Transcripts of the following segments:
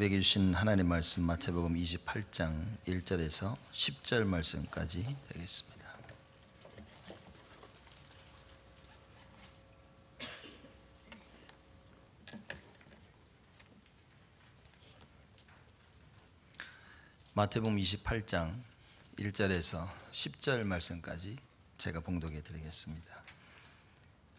우리에게 주신 하나님 말씀 마태복음 28장 1절에서 10절 말씀까지 되겠습니다. 마태복음 28장 1절에서 10절 말씀까지 제가 봉독해 드리겠습니다.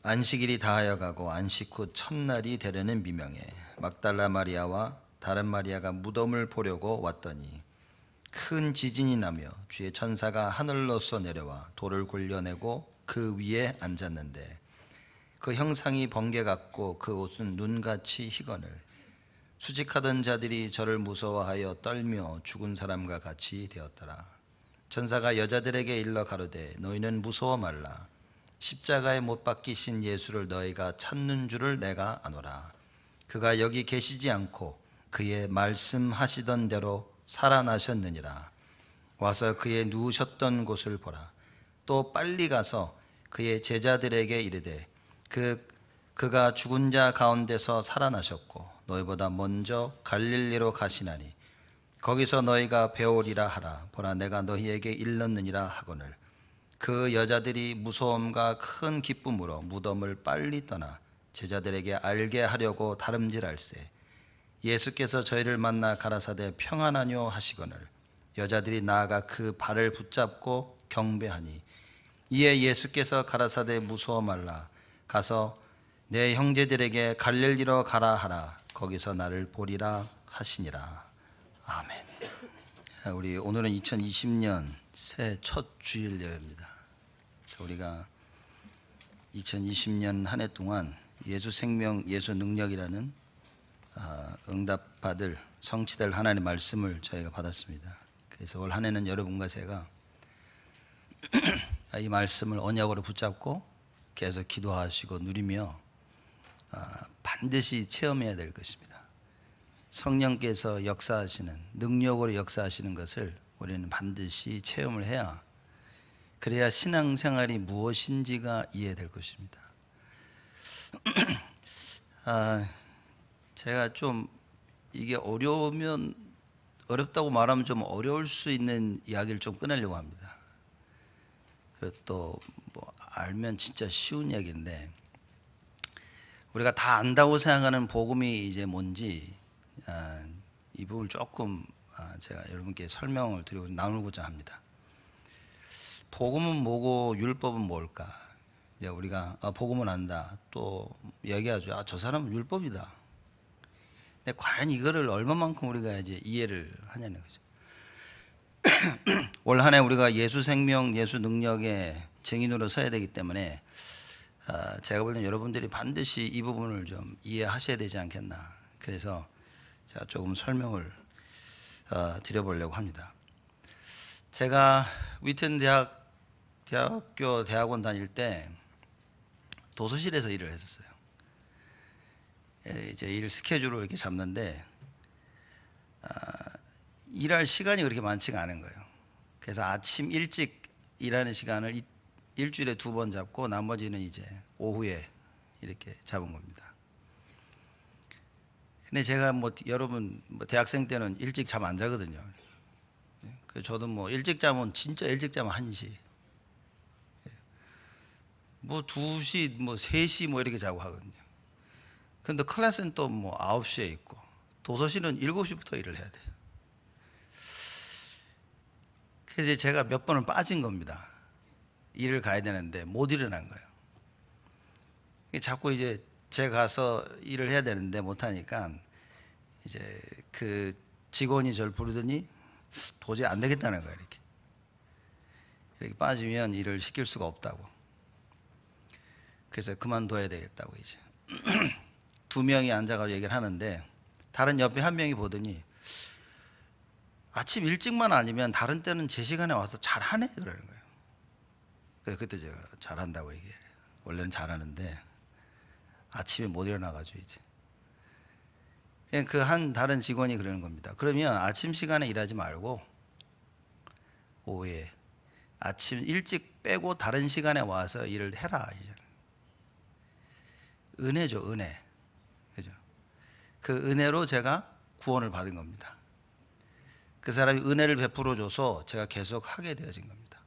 안식일이 다하여 가고 안식 후 첫날이 되려는 미명에 막달라 마리아와 다른 마리아가 무덤을 보려고 왔더니 큰 지진이 나며 주의 천사가 하늘로서 내려와 돌을 굴려내고 그 위에 앉았는데 그 형상이 번개 같고 그 옷은 눈같이 희건을 수직하던 자들이 저를 무서워하여 떨며 죽은 사람과 같이 되었더라. 천사가 여자들에게 일러 가로되 너희는 무서워 말라. 십자가에 못 박히신 예수를 너희가 찾는 줄을 내가 아노라. 그가 여기 계시지 않고 그의 말씀하시던 대로 살아나셨느니라. 와서 그의 누우셨던 곳을 보라. 또 빨리 가서 그의 제자들에게 이르되 그 그가 죽은 자 가운데서 살아나셨고 너희보다 먼저 갈릴리로 가시나니 거기서 너희가 배우리라 하라 보라 내가 너희에게 일렀느니라 하거늘 그 여자들이 무서움과 큰 기쁨으로 무덤을 빨리 떠나 제자들에게 알게 하려고 다름질할세 예수께서 저희를 만나 가라사대 평안하뇨 하시거늘 여자들이 나아가 그 발을 붙잡고 경배하니 이에 예수께서 가라사대 무서워 말라 가서 내 형제들에게 갈릴리로 가라 하라 거기서 나를 보리라 하시니라 아멘. 우리 오늘은 2020년 새 첫 주일 예배입니다. 우리가 2020년 한 해 동안 예수 생명 예수 능력이라는 아, 응답받을 성취될 하나님의 말씀을 저희가 받았습니다. 그래서 올 한해는 여러분과 제가 아, 이 말씀을 언약으로 붙잡고 계속 기도하시고 누리며 아, 반드시 체험해야 될 것입니다. 성령께서 역사하시는 능력으로 역사하시는 것을 우리는 반드시 체험을 해야 그래야 신앙생활이 무엇인지가 이해될 것입니다. 아, 제가 좀 이게 어려우면 어렵다고 말하면 좀 어려울 수 있는 이야기를 좀 꺼내려고 합니다. 그리고 또뭐 알면 진짜 쉬운 이야기인데 우리가 다 안다고 생각하는 복음이 이제 뭔지 아, 이 부분을 조금 아, 제가 여러분께 설명을 드리고 나누고자 합니다. 복음은 뭐고 율법은 뭘까? 이제 우리가 아, 복음은 안다. 또 얘기하죠. 아, 저 사람은 율법이다. 근데 과연 이거를 얼마만큼 우리가 이제 이해를 하냐는 거죠. 올 한해 우리가 예수 생명, 예수 능력의 증인으로 서야 되기 때문에 아, 제가 볼때는 여러분들이 반드시 이 부분을 좀 이해하셔야 되지 않겠나. 그래서 제가 조금 설명을 어, 드려보려고 합니다. 제가 위튼 대학 대학교 대학원 다닐 때 도서실에서 일을 했었어요. 예, 이제 일 스케줄을 이렇게 잡는데 아, 일할 시간이 그렇게 많지가 않은 거예요. 그래서 아침 일찍 일하는 시간을 이, 일주일에 두 번 잡고 나머지는 이제 오후에 이렇게 잡은 겁니다. 근데 제가 뭐 여러분 뭐 대학생 때는 일찍 잠 안 자거든요. 예, 그 저도 뭐 일찍 자면 진짜 일찍 자면 1시. 예. 뭐 2시 뭐 3시 뭐 이렇게 자고 하거든요. 근데 클래스는 또 뭐 9시에 있고 도서실은 7시부터 일을 해야 돼요. 그래서 제가 몇 번은 빠진 겁니다. 일을 가야 되는데 못 일어난 거예요. 자꾸 이제 제가 가서 일을 해야 되는데 못하니까 이제 그 직원이 저를 부르더니 도저히 안 되겠다는 거예요. 이렇게. 이렇게 빠지면 일을 시킬 수가 없다고. 그래서 그만둬야 되겠다고 이제. 두 명이 앉아가지고 얘기를 하는데 다른 옆에 한 명이 보더니 아침 일찍만 아니면 다른 때는 제 시간에 와서 잘하네 그러는 거예요. 그래서 그때 제가 잘한다고 얘기해요. 원래는 잘하는데 아침에 못 일어나가지고 이제 그냥 그 한 다른 직원이 그러는 겁니다. 그러면 아침 시간에 일하지 말고 오후에 아침 일찍 빼고 다른 시간에 와서 일을 해라. 은혜죠, 은혜. 그 은혜로 제가 구원을 받은 겁니다. 그 사람이 은혜를 베풀어 줘서 제가 계속 하게 되어진 겁니다.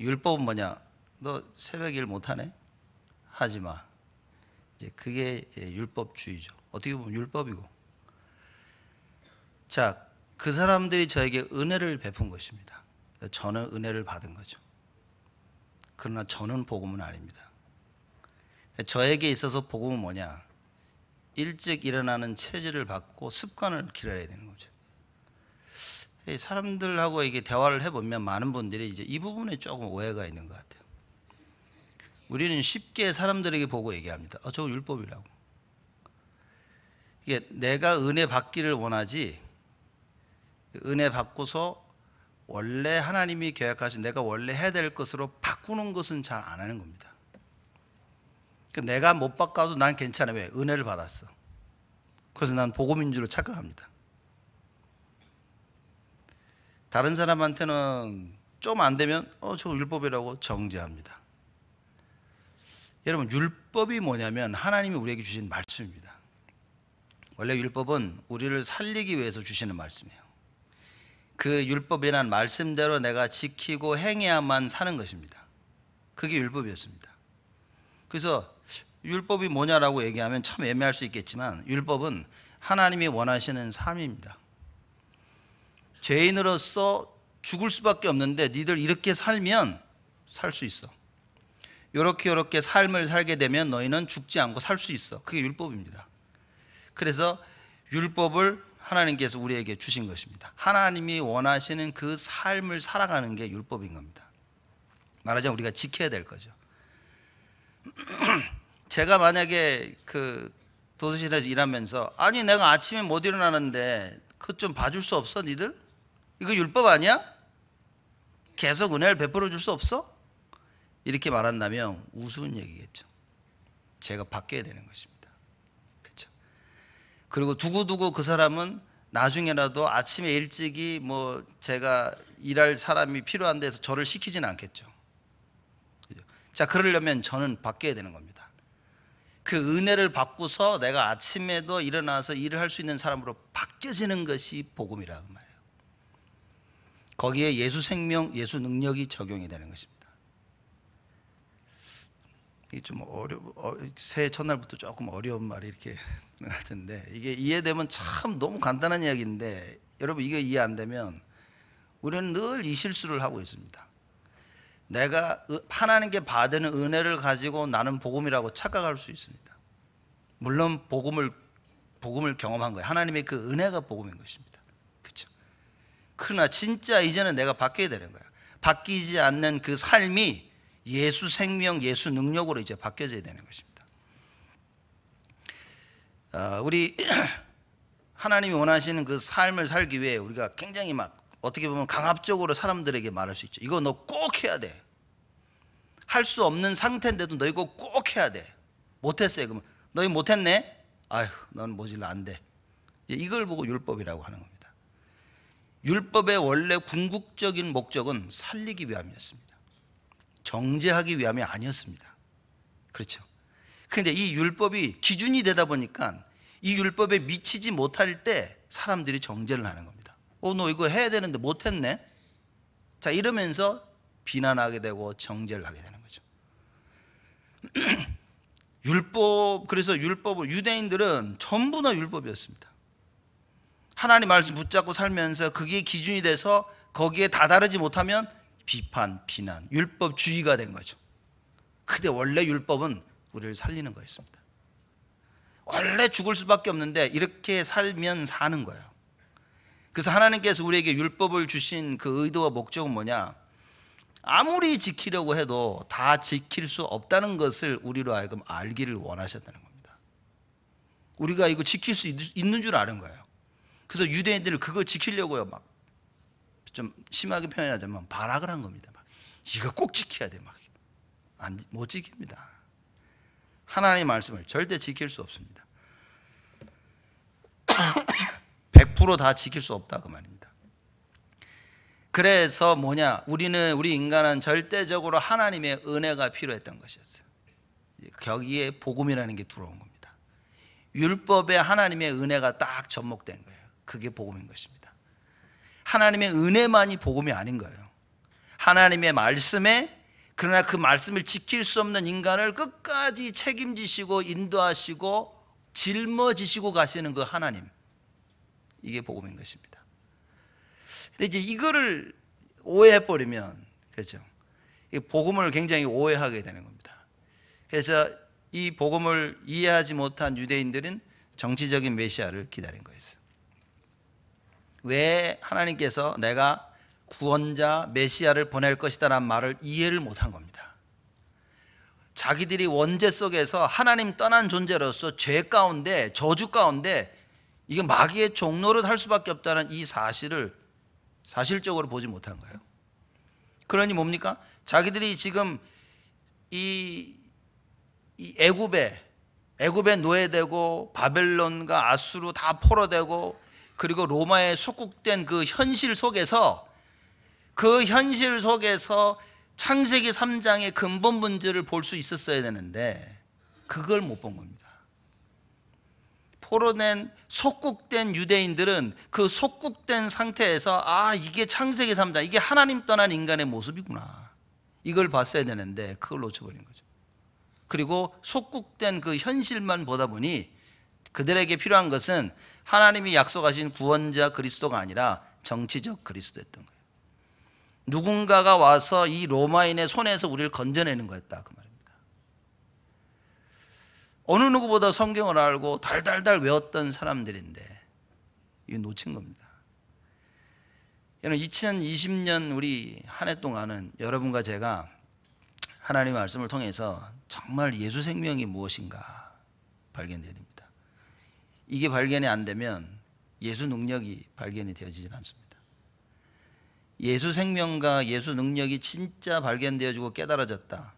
율법은 뭐냐? 너 새벽 일 못하네? 하지 마. 이제 그게 예, 율법주의죠. 어떻게 보면 율법이고. 자, 그 사람들이 저에게 은혜를 베푼 것입니다. 그러니까 저는 은혜를 받은 거죠. 그러나 저는 복음은 아닙니다. 저에게 있어서 복음은 뭐냐? 일찍 일어나는 체질을 받고 습관을 길러야 되는 거죠. 사람들하고 이게 대화를 해보면 많은 분들이 이제 이 부분에 조금 오해가 있는 것 같아요. 우리는 쉽게 사람들에게 보고 얘기합니다. 아, 어, 저 율법이라고. 이게 내가 은혜 받기를 원하지, 은혜 받고서 원래 하나님이 계획하신 내가 원래 해야 될 것으로 바꾸는 것은 잘 안 하는 겁니다. 그 내가 못 바꿔도 난 괜찮아. 왜? 은혜를 받았어. 그래서 난 복음인 줄 착각합니다. 다른 사람한테는 좀 안 되면 어, 저 율법이라고 정죄합니다. 여러분, 율법이 뭐냐면 하나님이 우리에게 주신 말씀입니다. 원래 율법은 우리를 살리기 위해서 주시는 말씀이에요. 그 율법이란 말씀대로 내가 지키고 행해야만 사는 것입니다. 그게 율법이었습니다. 그래서 율법이 뭐냐라고 얘기하면 참 애매할 수 있겠지만 율법은 하나님이 원하시는 삶입니다. 죄인으로서 죽을 수밖에 없는데 니들 이렇게 살면 살 수 있어. 요렇게 요렇게 삶을 살게 되면 너희는 죽지 않고 살 수 있어. 그게 율법입니다. 그래서 율법을 하나님께서 우리에게 주신 것입니다. 하나님이 원하시는 그 삶을 살아가는 게 율법인 겁니다. 말하자면 우리가 지켜야 될 거죠. 제가 만약에 그 도서실에서 일하면서 아니 내가 아침에 못 일어나는데 그 좀 봐줄 수 없어 니들? 이거 율법 아니야? 계속 은혜를 베풀어 줄 수 없어? 이렇게 말한다면 우스운 얘기겠죠. 제가 바뀌어야 되는 것입니다. 그렇죠. 그리고 두고두고 그 사람은 나중에라도 아침에 일찍이 뭐 제가 일할 사람이 필요한데 서 저를 시키진 않겠죠. 그렇죠? 자, 그러려면 저는 바뀌어야 되는 겁니다. 그 은혜를 받고서 내가 아침에도 일어나서 일을 할 수 있는 사람으로 바뀌어지는 것이 복음이라는 그 말이에요. 거기에 예수 생명, 예수 능력이 적용이 되는 것입니다. 이게 좀 어려, 어, 새해 첫날부터 조금 어려운 말이 이렇게 같은데 이게 이해되면 참 너무 간단한 이야기인데 여러분 이게 이해 안 되면 우리는 늘 이 실수를 하고 있습니다. 내가 하나님께 받은 은혜를 가지고 나는 복음이라고 착각할 수 있습니다. 물론 복음을 복음을 경험한 거예요. 하나님의 그 은혜가 복음인 것입니다. 그렇죠? 그러나 진짜 이제는 내가 바뀌어야 되는 거야. 바뀌지 않는 그 삶이 예수 생명, 예수 능력으로 이제 바뀌어져야 되는 것입니다. 아, 우리 하나님이 원하시는 그 삶을 살기 위해 우리가 굉장히 막 어떻게 보면 강압적으로 사람들에게 말할 수 있죠. 이거 너 꼭 해야 돼. 할 수 없는 상태인데도 너 이거 꼭 해야 돼. 못했어요. 그러면 너희 못했네? 아휴, 넌 모질라 안 돼. 이걸 보고 율법이라고 하는 겁니다. 율법의 원래 궁극적인 목적은 살리기 위함이었습니다. 정제하기 위함이 아니었습니다. 그렇죠. 그런데 이 율법이 기준이 되다 보니까 이 율법에 미치지 못할 때 사람들이 정제를 하는 겁니다. 어, 너 이거 해야 되는데 못했네? 자, 이러면서 비난하게 되고 정죄를 하게 되는 거죠. 율법, 그래서 율법을, 유대인들은 전부 다 율법이었습니다. 하나님 말씀 붙잡고 살면서 그게 기준이 돼서 거기에 다다르지 못하면 비판, 비난, 율법주의가 된 거죠. 근데 원래 율법은 우리를 살리는 거였습니다. 원래 죽을 수밖에 없는데 이렇게 살면 사는 거예요. 그래서 하나님께서 우리에게 율법을 주신 그 의도와 목적은 뭐냐? 아무리 지키려고 해도 다 지킬 수 없다는 것을 우리로 하여금 알기를 원하셨다는 겁니다. 우리가 이거 지킬 수 있는 줄 아는 거예요. 그래서 유대인들을 그거 지키려고요. 막좀 심하게 표현하자면 발악을 한 겁니다. 막 이거 꼭 지켜야 돼. 막 안, 못 지킵니다. 하나님 말씀을 절대 지킬 수 없습니다. 100%다 지킬 수 없다 그 말입니다. 그래서 뭐냐? 우리는 우리 인간은 절대적으로 하나님의 은혜가 필요했던 것이었어요. 거기에 복음이라는 게 들어온 겁니다. 율법에 하나님의 은혜가 딱 접목된 거예요. 그게 복음인 것입니다. 하나님의 은혜만이 복음이 아닌 거예요. 하나님의 말씀에 그러나 그 말씀을 지킬 수 없는 인간을 끝까지 책임지시고 인도하시고 짊어지시고 가시는 그 하나님. 이게 복음인 것입니다. 근데 이제 이거를 오해해버리면, 그죠? 이 복음을 굉장히 오해하게 되는 겁니다. 그래서 이 복음을 이해하지 못한 유대인들은 정치적인 메시아를 기다린 거였요왜 하나님께서 내가 구원자 메시아를 보낼 것이다라는 말을 이해를 못한 겁니다. 자기들이 원죄 속에서 하나님 떠난 존재로서 죄 가운데 저주 가운데 이게 마귀의 종로를 할 수밖에 없다는 이 사실을 사실적으로 보지 못한 거예요. 그러니 뭡니까? 자기들이 지금 이, 이 애굽에 애굽에 노예되고 바벨론과 아수르 다 포로되고 그리고 로마에 속국된 그 현실 속에서 그 현실 속에서 창세기 3장의 근본 문제를 볼 수 있었어야 되는데 그걸 못 본 겁니다. 포로낸 속국된 유대인들은 그 속국된 상태에서 아 이게 창세기 3장 이게 하나님 떠난 인간의 모습이구나 이걸 봤어야 되는데 그걸 놓쳐버린 거죠 그리고 속국된 그 현실만 보다 보니 그들에게 필요한 것은 하나님이 약속하신 구원자 그리스도가 아니라 정치적 그리스도였던 거예요 누군가가 와서 이 로마인의 손에서 우리를 건져내는 거였다 그 말. 어느 누구보다 성경을 알고 달달달 외웠던 사람들인데 이거 놓친 겁니다. 여러분 2020년 우리 한 해 동안은 여러분과 제가 하나님의 말씀을 통해서 정말 예수 생명이 무엇인가 발견돼야 됩니다. 이게 발견이 안 되면 예수 능력이 발견이 되어지진 않습니다. 예수 생명과 예수 능력이 진짜 발견되어지고 깨달아졌다.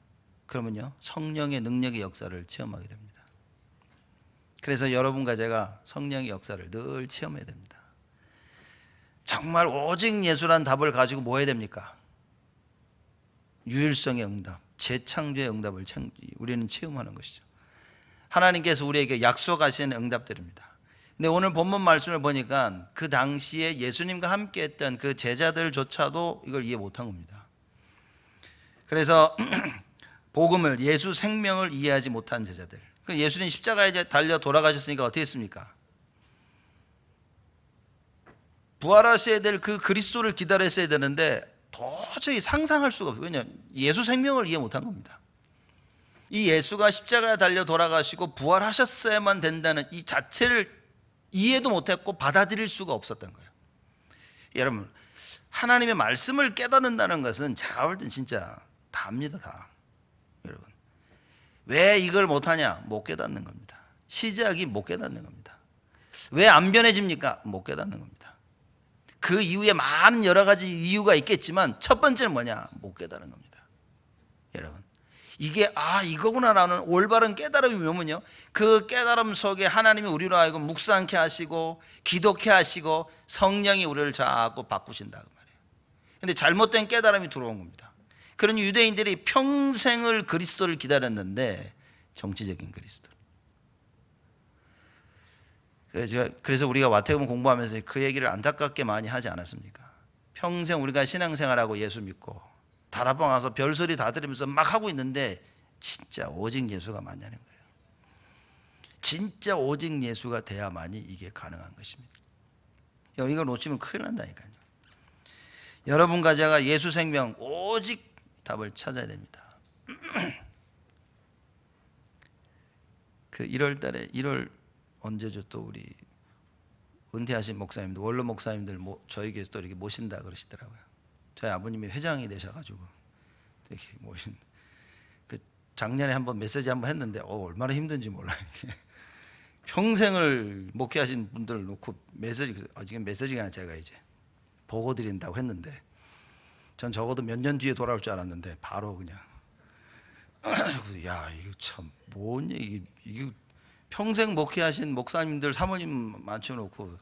그러면요 성령의 능력의 역사를 체험하게 됩니다. 그래서 여러분과 제가 성령의 역사를 늘 체험해야 됩니다. 정말 오직 예수란 답을 가지고 뭐 해야 됩니까? 유일성의 응답, 재창조의 응답을 우리는 체험하는 것이죠. 하나님께서 우리에게 약속하신 응답들입니다. 근데 오늘 본문 말씀을 보니까 그 당시에 예수님과 함께 했던 그 제자들조차도 이걸 이해 못한 겁니다. 그래서 복음을 예수 생명을 이해하지 못한 제자들. 그 예수님 십자가에 달려 돌아가셨으니까 어떻게 했습니까? 부활하셔야 될 그 그리스도를 기다렸어야 되는데 도저히 상상할 수가 없어요. 왜냐 예수 생명을 이해 못한 겁니다. 이 예수가 십자가에 달려 돌아가시고 부활하셨어야만 된다는 이 자체를 이해도 못했고 받아들일 수가 없었던 거예요. 여러분 하나님의 말씀을 깨닫는다는 것은 제가 볼땐 진짜 답니다 다. 왜 이걸 못하냐? 못 깨닫는 겁니다. 시작이 못 깨닫는 겁니다. 왜 안 변해집니까? 못 깨닫는 겁니다. 그 이후에 많은 여러 가지 이유가 있겠지만 첫 번째는 뭐냐? 못 깨달은 겁니다. 여러분. 이게 아 이거구나라는 올바른 깨달음이 오면요 그 깨달음 속에 하나님이 우리로 하여금 묵상케 하시고 기독케 하시고 성령이 우리를 자꾸 바꾸신다 그 말이에요 근데 잘못된 깨달음이 들어온 겁니다 그런 유대인들이 평생을 그리스도를 기다렸는데 정치적인 그리스도. 그래서 우리가 와태금음 공부하면서 그 얘기를 안타깝게 많이 하지 않았습니까? 평생 우리가 신앙생활하고 예수 믿고 다락방 와서 별소리 다 들으면서 막 하고 있는데 진짜 오직 예수가 맞냐는 거예요. 진짜 오직 예수가 돼야만이 이게 가능한 것입니다. 이걸 놓치면 큰일 난다니까요. 여러분과 제가 예수 생명 오직 답을 찾아야 됩니다. 그 1월 달에 1월 언제죠 또 우리 은퇴하신 목사님들 원로 목사님들 모, 저에게 또 이렇게 모신다 그러시더라고요. 저희 아버님이 회장이 되셔가지고 이게 모신. 그 작년에 한번 메시지 한번 했는데 어, 얼마나 힘든지 몰라. 평생을 목회하신 분들 놓고 메시지 아 지금 메시지가 제가 이제 보고 드린다고 했는데 전 적어도 몇 년 뒤에 돌아올 줄 알았는데 바로 그냥 야 이거 참 뭔 얘기 이게 평생 목회하신 목사님들 사모님 맞춰놓고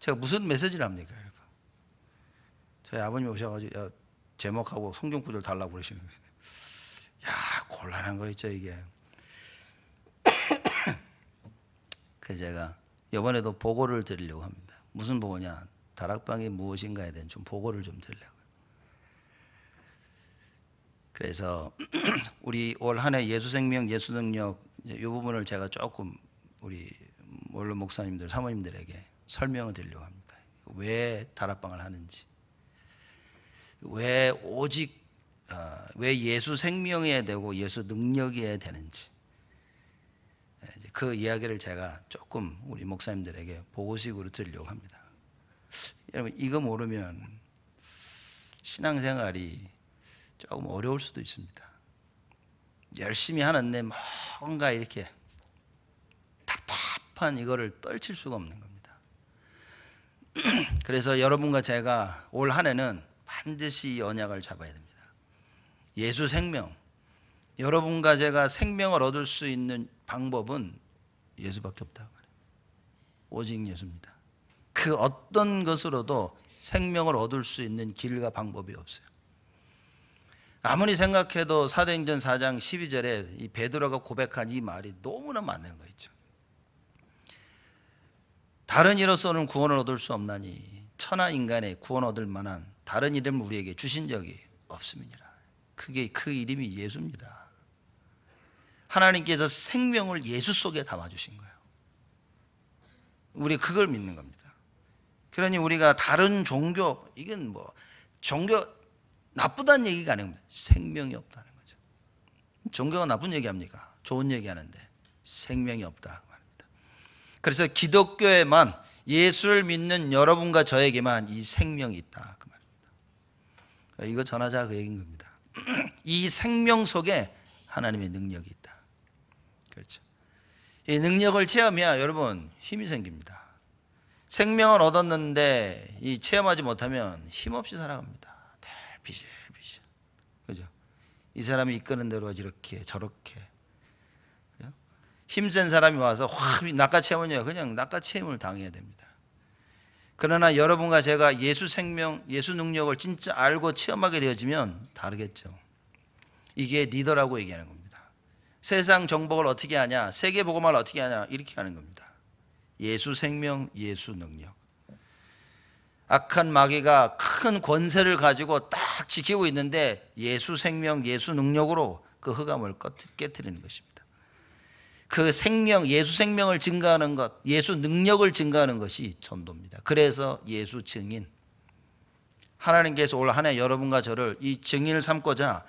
제가 무슨 메시지를 합니까 여러분 저희 아버님이 오셔가지고 야, 제목하고 성경 구절 달라고 그러시는 거예요 야 곤란한 거 있죠 이게 그 제가 이번에도 보고를 드리려고 합니다 무슨 보고냐 다락방이 무엇인가에 대한 좀 보고를 좀 드리려고 그래서 우리 올한해 예수생명 예수능력 이 부분을 제가 조금 우리 원로 목사님들 사모님들에게 설명을 드리려고 합니다. 왜 다락방을 하는지 왜 오직 어, 왜 예수 생명이어야 되고 예수 능력이어야 되는지 예, 그 이야기를 제가 조금 우리 목사님들에게 보고식으로 드리려고 합니다. 여러분 이거 모르면 신앙생활이 조금 어려울 수도 있습니다. 열심히 하는데 뭔가 이렇게 답답한 이거를 떨칠 수가 없는 겁니다. 그래서 여러분과 제가 올한 해는 반드시 언약을 잡아야 됩니다. 예수 생명. 여러분과 제가 생명을 얻을 수 있는 방법은 예수밖에 없다. 오직 예수입니다. 그 어떤 것으로도 생명을 얻을 수 있는 길과 방법이 없어요. 아무리 생각해도 사도행전 4장 12절에 이 베드로가 고백한 이 말이 너무나 맞는 거 있죠. 다른 이로서는 구원을 얻을 수 없나니 천하 인간에 구원 얻을 만한 다른 이름 우리에게 주신 적이 없음이니라. 그게 그 이름이 예수입니다. 하나님께서 생명을 예수 속에 담아 주신 거예요. 우리 그걸 믿는 겁니다. 그러니 우리가 다른 종교 이건 뭐 종교 나쁘다는 얘기가 아닙니다. 생명이 없다는 거죠. 종교가 나쁜 얘기합니까? 좋은 얘기하는데 생명이 없다 그 말입니다. 그래서 기독교에만 예수를 믿는 여러분과 저에게만 이 생명이 있다 그 말입니다. 이거 전하자 그얘기 겁니다. 이 생명 속에 하나님의 능력이 있다. 그렇죠. 이 능력을 체험해야 여러분 힘이 생깁니다. 생명을 얻었는데 이 체험하지 못하면 힘없이 살아갑니다. 비실비실. 그죠? 이 사람이 이끄는 대로 이렇게 저렇게. 그죠? 힘센 사람이 와서 확 낚아채 오요 그냥 낙아채임을 당해야 됩니다. 그러나 여러분과 제가 예수 생명, 예수 능력을 진짜 알고 체험하게 되어지면 다르겠죠. 이게 리더라고 얘기하는 겁니다. 세상 정복을 어떻게 하냐, 세계 복음을 어떻게 하냐 이렇게 하는 겁니다. 예수 생명, 예수 능력. 악한 마귀가 큰 권세를 가지고 딱 지키고 있는데 예수 생명, 예수 능력으로 그 흑암을 깨뜨리는 것입니다. 그 생명, 예수 생명을 증가하는 것, 예수 능력을 증가하는 것이 전도입니다. 그래서 예수 증인. 하나님께서 올 한 해 여러분과 저를 이 증인을 삼고자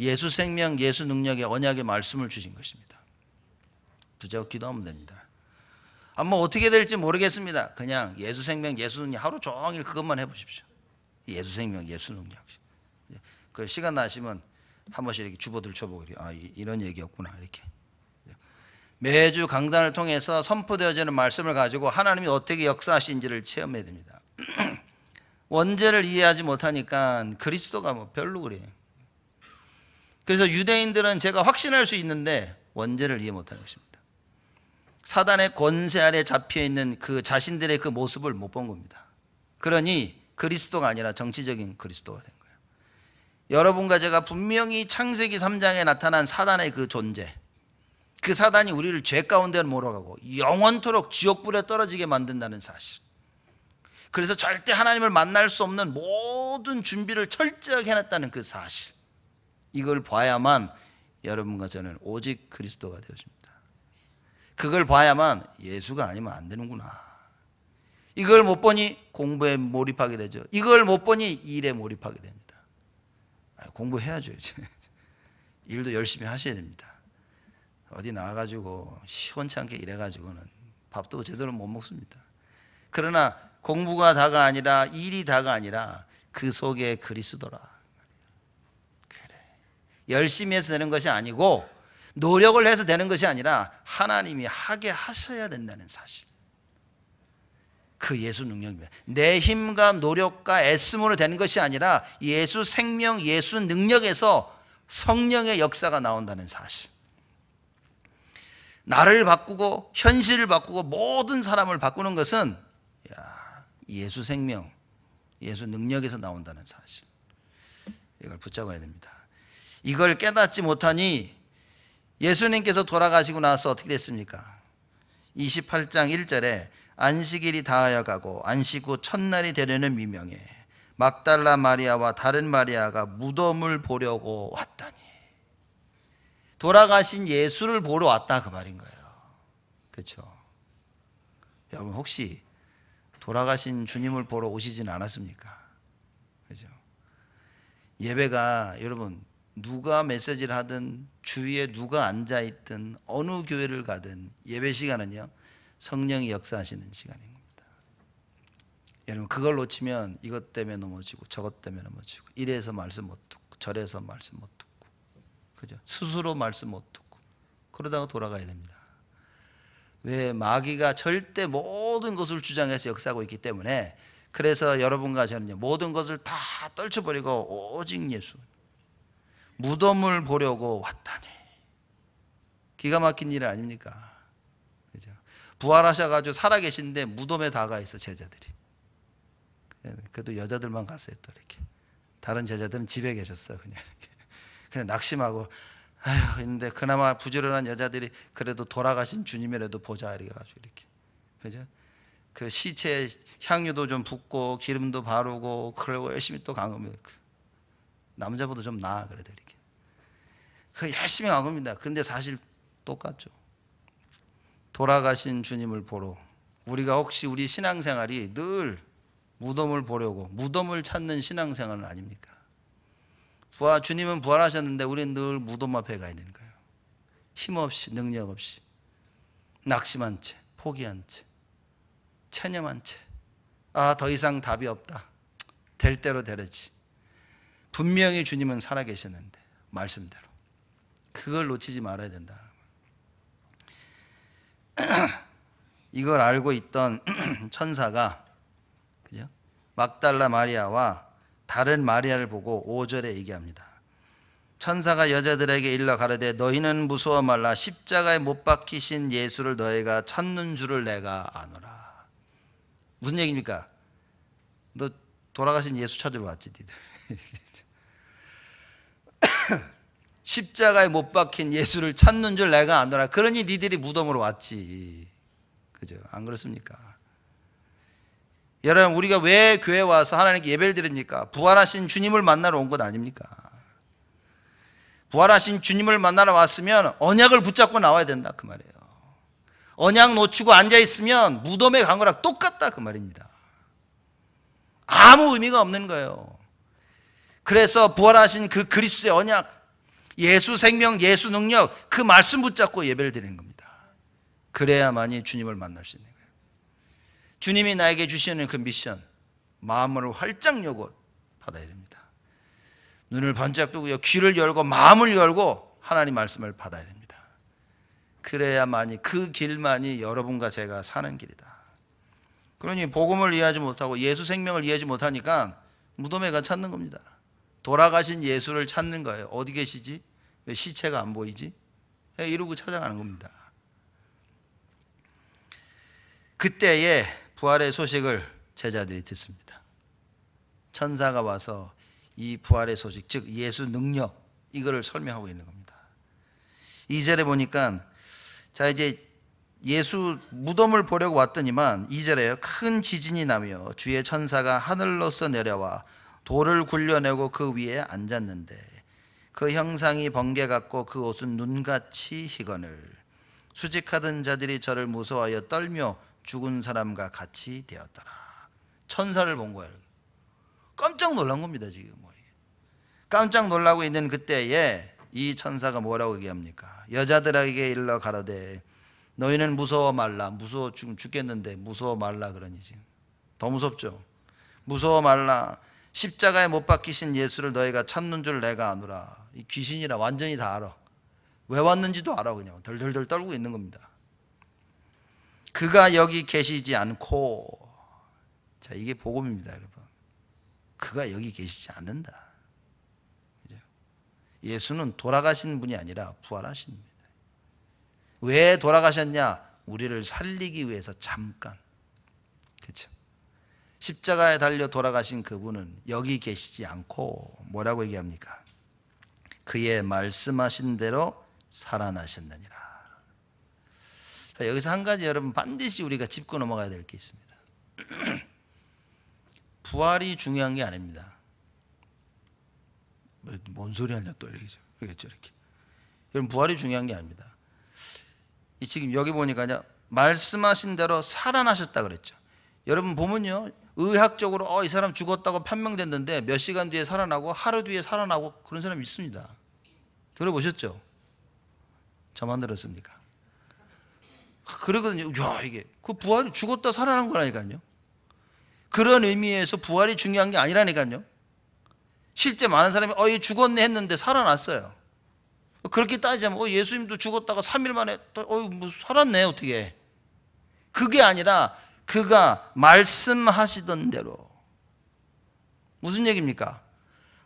예수 생명, 예수 능력의 언약의 말씀을 주신 것입니다. 부자고 기도하면 됩니다. 아, 뭐 어떻게 될지 모르겠습니다. 그냥 예수 생명, 예수 능력 하루 종일 그것만 해보십시오. 예수 생명, 예수 능력. 그 시간 나시면 한 번씩 이렇게 주보들 쳐보고 아 이런 얘기였구나 이렇게 매주 강단을 통해서 선포되어지는 말씀을 가지고 하나님이 어떻게 역사하신지를 체험해야 됩니다. 원죄를 이해하지 못하니까 그리스도가 뭐 별로 그래 그래서 유대인들은 제가 확신할 수 있는데 원죄를 이해 못하는 것입니다. 사단의 권세 아래 잡혀 있는 그 자신들의 그 모습을 못 본 겁니다. 그러니 그리스도가 아니라 정치적인 그리스도가 된 거예요. 여러분과 제가 분명히 창세기 3장에 나타난 사단의 그 존재, 그 사단이 우리를 죄 가운데로 몰아가고 영원토록 지옥불에 떨어지게 만든다는 사실. 그래서 절대 하나님을 만날 수 없는 모든 준비를 철저하게 해놨다는 그 사실. 이걸 봐야만 여러분과 저는 오직 그리스도가 되어집니다. 그걸 봐야만 예수가 아니면 안 되는구나. 이걸 못 보니 공부에 몰입하게 되죠. 이걸 못 보니 일에 몰입하게 됩니다. 공부해야죠. 이제. 일도 열심히 하셔야 됩니다. 어디 나와가지고 시원찮게 일해가지고는 밥도 제대로 못 먹습니다. 그러나 공부가 다가 아니라 일이 다가 아니라 그 속에 그리스도라. 그래. 열심히 해서 되는 것이 아니고 노력을 해서 되는 것이 아니라 하나님이 하게 하셔야 된다는 사실. 그 예수 능력입니다. 내 힘과 노력과 애씀으로 되는 것이 아니라 예수 생명, 예수 능력에서 성령의 역사가 나온다는 사실. 나를 바꾸고 현실을 바꾸고 모든 사람을 바꾸는 것은 야, 예수 생명, 예수 능력에서 나온다는 사실. 이걸 붙잡아야 됩니다. 이걸 깨닫지 못하니 예수님께서 돌아가시고 나서 어떻게 됐습니까? 28장 1절에 안식일이 다하여 가고 안식 후 첫날이 되려는 미명에 막달라 마리아와 다른 마리아가 무덤을 보려고 왔다니. 돌아가신 예수를 보러 왔다 그 말인 거예요. 그렇죠? 여러분 혹시 돌아가신 주님을 보러 오시진 않았습니까? 그죠? 예배가 여러분 누가 메시지를 하든 주위에 누가 앉아 있든 어느 교회를 가든 예배 시간은요 성령이 역사하시는 시간입니다. 여러분 그걸 놓치면 이것 때문에 넘어지고 저것 때문에 넘어지고 이래서 말씀 못 듣고 저래서 말씀 못 듣고 그죠 스스로 말씀 못 듣고 그러다가 돌아가야 됩니다. 왜 마귀가 절대 모든 것을 주장해서 역사하고 있기 때문에 그래서 여러분과 저는요 모든 것을 다 떨쳐버리고 오직 예수 무덤을 보려고 왔다니. 기가 막힌 일 아닙니까? 그죠? 부활하셔가지고 살아계신데 무덤에 다가 있어, 제자들이. 그래도 여자들만 갔어요, 또 이렇게. 다른 제자들은 집에 계셨어, 그냥. 그냥 낙심하고, 아휴, 있는데 그나마 부지런한 여자들이 그래도 돌아가신 주님이라도 보자, 이래가지고 이렇게. 그죠? 그시체 향유도 좀 붓고 기름도 바르고 그러고 열심히 또 간겁니 그 남자보다 좀 나아 그래도 이렇게 그 열심히 간 겁니다 근데 사실 똑같죠 돌아가신 주님을 보러 우리가 혹시 우리 신앙생활이 늘 무덤을 보려고 무덤을 찾는 신앙생활은 아닙니까? 부하 주님은 부활하셨는데 우리는 늘 무덤 앞에 가 있는 거예요. 힘없이 능력 없이 낙심한 채 포기한 채 체념한 채아 더 이상 답이 없다 될 대로 되려지 분명히 주님은 살아계셨는데 말씀대로 그걸 놓치지 말아야 된다. 이걸 알고 있던 천사가 그죠? 막달라 마리아와 다른 마리아를 보고 5절에 얘기합니다. 천사가 여자들에게 일러 가르되 너희는 무서워 말라 십자가에 못 박히신 예수를 너희가 찾는 줄을 내가 아노라. 무슨 얘기입니까? 너 돌아가신 예수 찾으러 왔지, 니들. 십자가에 못 박힌 예수를 찾는 줄 내가 안더라. 그러니 니들이 무덤으로 왔지. 그죠? 안 그렇습니까? 여러분, 우리가 왜 교회 와서 하나님께 예배를 드립니까? 부활하신 주님을 만나러 온 것 아닙니까? 부활하신 주님을 만나러 왔으면 언약을 붙잡고 나와야 된다. 그 말이에요. 언약 놓치고 앉아있으면 무덤에 간 거랑 똑같다. 그 말입니다. 아무 의미가 없는 거예요. 그래서 부활하신 그 그리스도의 언약, 예수 생명, 예수 능력, 그 말씀 붙잡고 예배를 드리는 겁니다. 그래야만이 주님을 만날 수 있는 거예요. 주님이 나에게 주시는 그 미션, 마음을 활짝 열고 받아야 됩니다. 눈을 번쩍 뜨고요. 귀를 열고 마음을 열고 하나님 말씀을 받아야 됩니다. 그래야만이 그 길만이 여러분과 제가 사는 길이다. 그러니 복음을 이해하지 못하고 예수 생명을 이해하지 못하니까 무덤에 가 찾는 겁니다. 돌아가신 예수를 찾는 거예요. 어디 계시지? 왜 시체가 안 보이지? 예, 이러고 찾아가는 겁니다. 그때에 부활의 소식을 제자들이 듣습니다. 천사가 와서 이 부활의 소식, 즉 예수 능력, 이거를 설명하고 있는 겁니다. 2절에 보니까 자, 이제 예수 무덤을 보려고 왔더니만 2절에큰 지진이 나며 주의 천사가 하늘로서 내려와 돌을 굴려내고 그 위에 앉았는데 그 형상이 번개 같고 그 옷은 눈같이 희건을 수직하던 자들이 저를 무서워하여 떨며 죽은 사람과 같이 되었더라. 천사를 본 거예요. 깜짝 놀란 겁니다, 지금. 깜짝 놀라고 있는 그때에 이 천사가 뭐라고 얘기합니까? 여자들에게 일러 가로되 너희는 무서워 말라. 무서워 죽겠는데 무서워 말라 그러니 지금. 더 무섭죠. 무서워 말라. 십자가에 못 박히신 예수를 너희가 찾는 줄 내가 아노라. 이 귀신이라 완전히 다 알아. 왜 왔는지도 알아 그냥 덜덜덜 떨고 있는 겁니다. 그가 여기 계시지 않고 자 이게 복음입니다 여러분. 그가 여기 계시지 않는다. 그죠? 예수는 돌아가신 분이 아니라 부활하신분입니다왜 돌아가셨냐? 우리를 살리기 위해서 잠깐. 그렇죠? 십자가에 달려 돌아가신 그분은 여기 계시지 않고 뭐라고 얘기합니까? 그의 말씀하신 대로 살아나셨느니라. 여기서 한 가지 여러분 반드시 우리가 짚고 넘어가야 될 게 있습니다. 부활이 중요한 게 아닙니다. 뭔 소리 하냐 또 이러겠죠. 그러겠죠 이렇게. 여러분 부활이 중요한 게 아닙니다. 지금 여기 보니까 말씀하신 대로 살아나셨다 그랬죠. 여러분 보면요 의학적으로 어, 이 사람 죽었다고 판명됐는데 몇 시간 뒤에 살아나고 하루 뒤에 살아나고 그런 사람이 있습니다. 들어보셨죠? 저만 들었습니까? 그러거든요. 야, 이게. 그 부활이 죽었다 살아난 거라니까요. 그런 의미에서 부활이 중요한 게 아니라니까요. 실제 많은 사람이 어, 얘 죽었네 했는데 살아났어요. 그렇게 따지자면 어, 예수님도 죽었다가 3일 만에 어, 뭐 살았네 어떻게. 그게 아니라 그가 말씀하시던 대로 무슨 얘기입니까?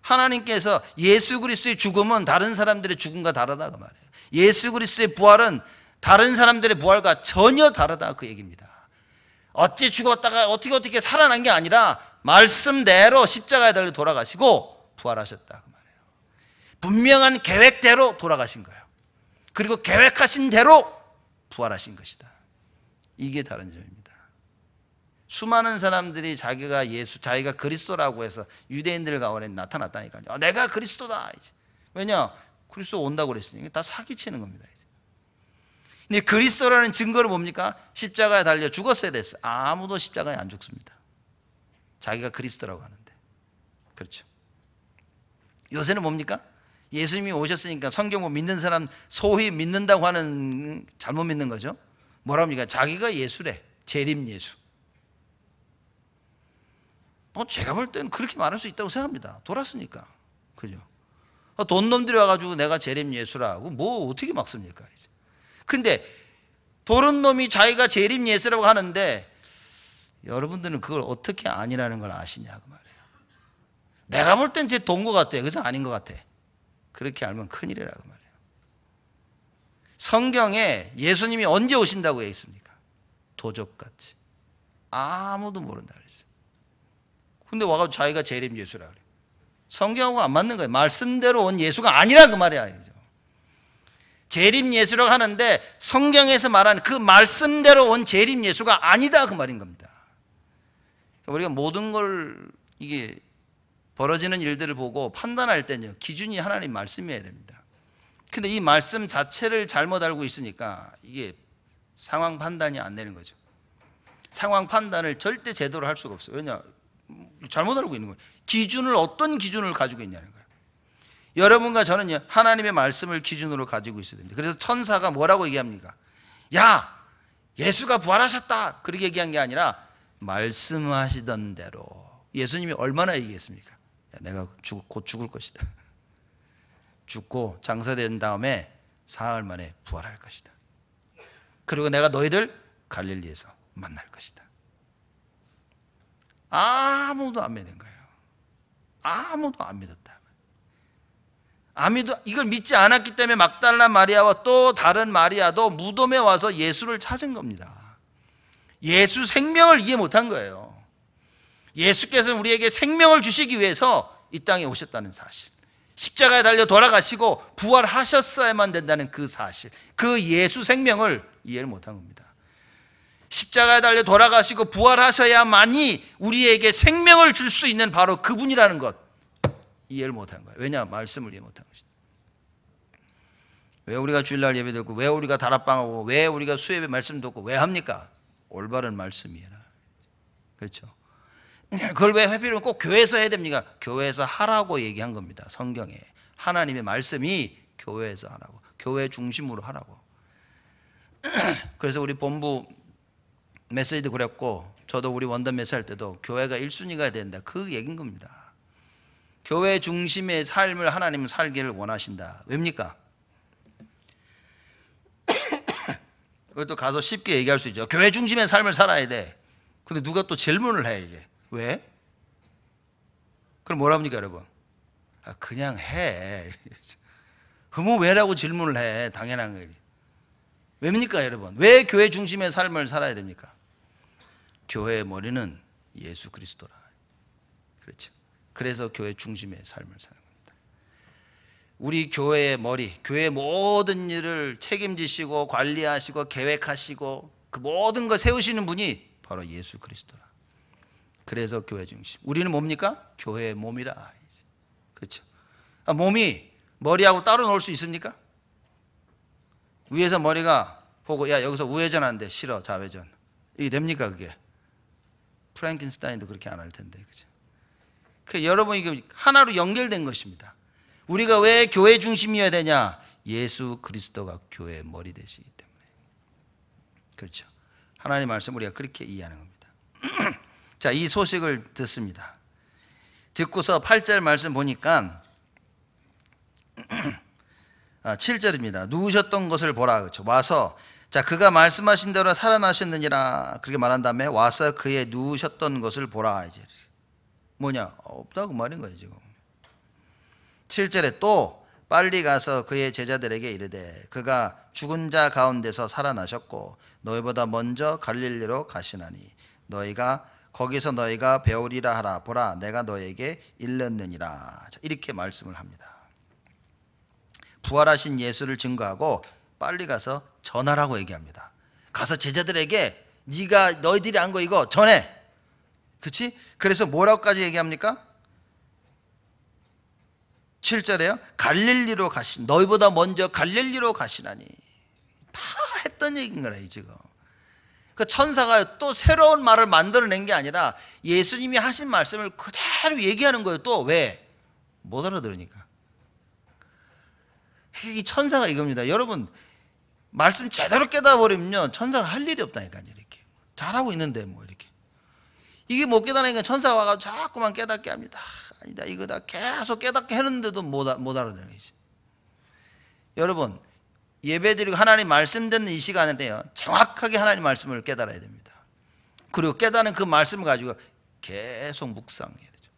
하나님께서 예수 그리스도의 죽음은 다른 사람들의 죽음과 다르다 그 말이에요. 예수 그리스도의 부활은 다른 사람들의 부활과 전혀 다르다 그 얘기입니다. 어찌 죽었다가 어떻게 어떻게 살아난 게 아니라 말씀대로 십자가에 달려 돌아가시고 부활하셨다 그 말이에요. 분명한 계획대로 돌아가신 거예요. 그리고 계획하신 대로 부활하신 것이다. 이게 다른 점입니다. 수많은 사람들이 자기가 예수, 자기가 그리스도라고 해서 유대인들 가운데 나타났다니까요. 아, 내가 그리스도다. 이제. 왜냐? 그리스도 온다고 그랬으니 까다 사기치는 겁니다. 이제. 근데 그리스도라는 증거를 뭡니까? 십자가에 달려 죽었어야 됐어. 아무도 십자가에 안 죽습니다. 자기가 그리스도라고 하는데. 그렇죠. 요새는 뭡니까? 예수님이 오셨으니까 성경을 믿는 사람 소위 믿는다고 하는 잘못 믿는 거죠. 뭐합니까 자기가 예수래. 재림 예수. 어, 제가 볼 때는 그렇게 말할 수 있다고 생각합니다. 돌았으니까. 그죠? 어, 돈 놈들이 와가지고 내가 재림 예수라고 뭐 어떻게 막습니까? 이제. 근데 도른 놈이 자기가 재림 예수라고 하는데 여러분들은 그걸 어떻게 아니라는 걸 아시냐 그 말이에요. 내가 볼 땐 제 돈 것 같아. 그래서 아닌 것 같아. 그렇게 알면 큰일이라 그 말이에요. 성경에 예수님이 언제 오신다고 해 있습니까? 도적같이 아무도 모른다 그랬어요. 근데 와가지고 자기가 재림 예수라 그래. 성경하고 안 맞는 거예요. 말씀대로 온 예수가 아니라 그 말이야. 그죠? 재림 예수라고 하는데 성경에서 말하는 그 말씀대로 온 재림 예수가 아니다 그 말인 겁니다. 그러니까 우리가 모든 걸 이게 벌어지는 일들을 보고 판단할 때는요. 기준이 하나님 말씀이어야 됩니다. 근데 이 말씀 자체를 잘못 알고 있으니까 이게 상황 판단이 안 되는 거죠. 상황 판단을 절대 제대로 할 수가 없어요. 왜냐? 잘못 알고 있는 거예요. 기준을 어떤 기준을 가지고 있냐는 거예요. 여러분과 저는요 하나님의 말씀을 기준으로 가지고 있어야 됩니다. 그래서 천사가 뭐라고 얘기합니까? 야 예수가 부활하셨다 그렇게 얘기한 게 아니라 말씀하시던 대로 예수님이 얼마나 얘기했습니까? 야, 내가 죽, 곧 죽을 것이다. 죽고 장사된 다음에 사흘 만에 부활할 것이다. 그리고 내가 너희들 갈릴리에서 만날 것이다. 아무도 안 믿는 거예요. 아무도 안 믿었다. 안 믿어, 이걸 믿지 않았기 때문에 막달라 마리아와 또 다른 마리아도 무덤에 와서 예수를 찾은 겁니다. 예수 생명을 이해 못한 거예요. 예수께서 우리에게 생명을 주시기 위해서 이 땅에 오셨다는 사실. 십자가에 달려 돌아가시고 부활하셨어야만 된다는 그 사실. 그 예수 생명을 이해를 못 한 겁니다. 십자가에 달려 돌아가시고 부활하셔야만이 우리에게 생명을 줄 수 있는 바로 그분이라는 것 이해를 못한 거예요. 왜냐 말씀을 이해 못한 것이다. 왜 우리가 주일날 예배 듣고 왜 우리가 다락방하고 왜 우리가 수예배 말씀 듣고 왜 합니까? 올바른 말씀이라 그렇죠. 그걸 왜 회피를 꼭 교회에서 해야 됩니까? 교회에서 하라고 얘기한 겁니다. 성경에 하나님의 말씀이 교회에서 하라고 교회 중심으로 하라고. 그래서 우리 본부 메시지도 그랬고 저도 우리 원더 메시 할 때도 교회가 1순위가 된다. 그 얘기인 겁니다. 교회 중심의 삶을 하나님은 살기를 원하신다. 왜입니까? 그것도 가서 쉽게 얘기할 수 있죠. 교회 중심의 삶을 살아야 돼. 근데 누가 또 질문을 해, 이게. 왜? 그럼 뭐라 니까 여러분? 아, 그냥 해. 그뭐 왜라고 질문을 해. 당연한 거지. 왜입니까, 여러분? 왜 교회 중심의 삶을 살아야 됩니까? 교회의 머리는 예수 그리스도라. 그렇죠. 그래서 교회 중심의 삶을 사는 겁니다. 우리 교회의 머리, 교회 모든 일을 책임지시고 관리하시고 계획하시고 그 모든 걸 세우시는 분이 바로 예수 그리스도라. 그래서 교회 중심. 우리는 뭡니까? 교회의 몸이라. 그렇죠. 아, 몸이 머리하고 따로 놀 수 있습니까? 위에서 머리가 보고 야 여기서 우회전한대 싫어 좌회전. 이게 됩니까 그게? 프랑켄스타인도 그렇게 안 할 텐데, 그죠? 그 여러분 이게 하나로 연결된 것입니다. 우리가 왜 교회 중심이어야 되냐? 예수 그리스도가 교회의 머리 되시기 때문에. 그렇죠. 하나님 말씀 우리가 그렇게 이해하는 겁니다. 자, 이 소식을 듣습니다. 듣고서 8절 말씀 보니까 7절입니다. 아, 누우셨던 것을 보라. 그렇죠. 와서 자, 그가 말씀하신 대로 살아나셨느니라. 그렇게 말한 다음에 와서 그의 누우셨던 것을 보라. 이제 뭐냐? 없다고 말인 거예요, 지금. 7절에 또 빨리 가서 그의 제자들에게 이르되 그가 죽은 자 가운데서 살아나셨고 너희보다 먼저 갈릴리로 가시나니 너희가 거기서 너희가 배우리라 하라 보라 내가 너에게 일렀느니라. 이렇게 말씀을 합니다. 부활하신 예수를 증거하고 빨리 가서 전하라고 얘기합니다. 가서 제자들에게 네가 너희들이 한거 이거 전해. 그렇지? 그래서 뭐라고까지 얘기합니까? 7절에요. 갈릴리로 가신 너희보다 먼저 갈릴리로 가시나니. 다 했던 얘기인 거라 지금. 그 천사가 또 새로운 말을 만들어낸 게 아니라 예수님이 하신 말씀을 그대로 얘기하는 거예요. 또 왜? 못 알아들으니까. 이 천사가 이겁니다. 여러분, 말씀 제대로 깨달아버리면 천사가 할 일이 없다니까요, 이렇게. 잘하고 있는데, 뭐, 이렇게. 이게 못 깨달으니까 천사가 와서 자꾸만 깨닫게 합니다. 아, 니다 이거다. 계속 깨닫게 했는데도 못, 아, 못 알아내는 거지. 여러분, 예배드리고 하나님 말씀 듣는 이 시간에요. 정확하게 하나님 말씀을 깨달아야 됩니다. 그리고 깨달은 그 말씀을 가지고 계속 묵상해야 되죠.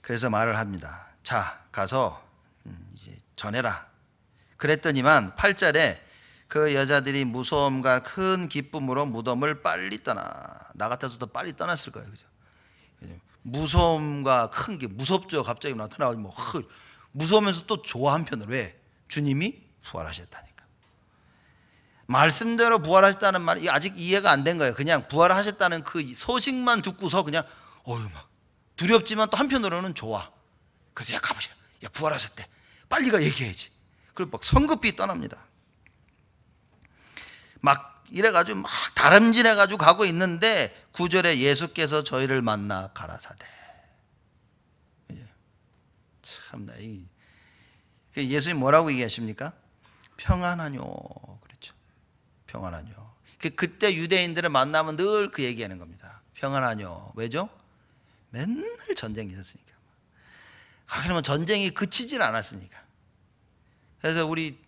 그래서 말을 합니다. 자, 가서 음, 이제 전해라. 그랬더니만 8절에 그 여자들이 무서움과 큰 기쁨으로 무덤을 빨리 떠나. 나 같아서도 빨리 떠났을 거예요. 그죠? 무서움과 큰게 무섭죠. 갑자기 나타나고 뭐 무서우면서 또 좋아 한편으왜 주님이 부활하셨다니까. 말씀대로 부활하셨다는 말이 아직 이해가 안 된 거예요. 그냥 부활하셨다는 그 소식만 듣고서 그냥 어유 막 두렵지만 또 한편으로는 좋아. 그래서 야 가보자. 야 부활하셨대. 빨리 가 얘기해야지. 그리고 막 성급히 떠납니다. 막 이래가지고 막 다름질해가지고 가고 있는데 구절에 예수께서 저희를 만나 가라사대. 예. 참나 이 그 예수님 뭐라고 얘기하십니까? 평안하뇨 그렇죠. 평안하뇨. 그, 그때 유대인들을 만나면 늘 그 얘기하는 겁니다. 평안하뇨. 왜죠? 맨날 전쟁이 있었으니까. 그러면 전쟁이 그치질 않았으니까. 그래서 우리